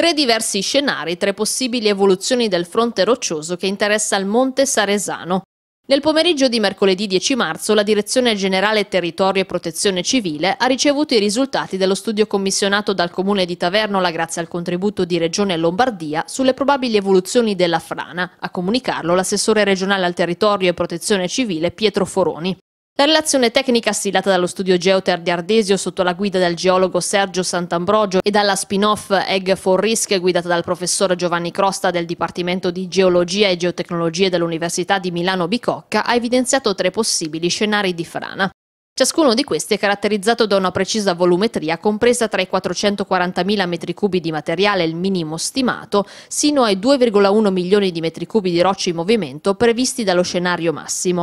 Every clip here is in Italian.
Tre diversi scenari, tre possibili evoluzioni del fronte roccioso che interessa il Monte Saresano. Nel pomeriggio di mercoledì 10 marzo la Direzione Generale Territorio e Protezione Civile ha ricevuto i risultati dello studio commissionato dal Comune di Tavernola grazie al contributo di Regione Lombardia sulle probabili evoluzioni della frana, a comunicarlo l'assessore regionale al territorio e protezione civile Pietro Foroni. La relazione tecnica stilata dallo studio Geoter di Ardesio sotto la guida del geologo Sergio Sant'Ambrogio e dalla spin-off Egg for Risk guidata dal professor Giovanni Crosta del Dipartimento di Geologia e Geotecnologie dell'Università di Milano Bicocca ha evidenziato tre possibili scenari di frana. Ciascuno di questi è caratterizzato da una precisa volumetria compresa tra i 440.000 metri cubi di materiale, il minimo stimato, sino ai 2,1 milioni di metri cubi di rocce in movimento previsti dallo scenario massimo.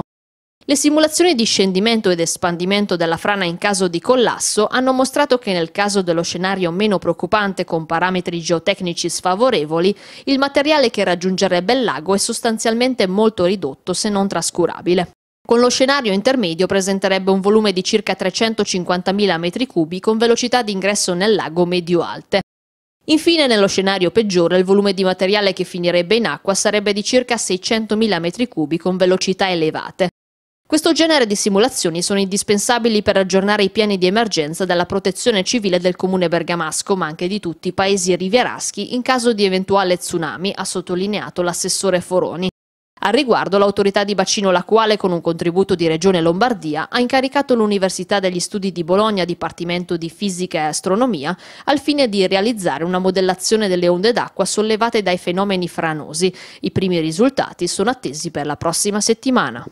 Le simulazioni di scendimento ed espandimento della frana in caso di collasso hanno mostrato che nel caso dello scenario meno preoccupante con parametri geotecnici sfavorevoli, il materiale che raggiungerebbe il lago è sostanzialmente molto ridotto se non trascurabile. Con lo scenario intermedio presenterebbe un volume di circa 350.000 m3 con velocità di ingresso nel lago medio-alte. Infine, nello scenario peggiore, il volume di materiale che finirebbe in acqua sarebbe di circa 600.000 m3 con velocità elevate. Questo genere di simulazioni sono indispensabili per aggiornare i piani di emergenza della protezione civile del comune bergamasco, ma anche di tutti i paesi rivieraschi in caso di eventuale tsunami, ha sottolineato l'assessore Foroni. Al riguardo l'autorità di bacino la quale, con un contributo di Regione Lombardia, ha incaricato l'Università degli Studi di Bologna, Dipartimento di Fisica e Astronomia, al fine di realizzare una modellazione delle onde d'acqua sollevate dai fenomeni franosi. I primi risultati sono attesi per la prossima settimana.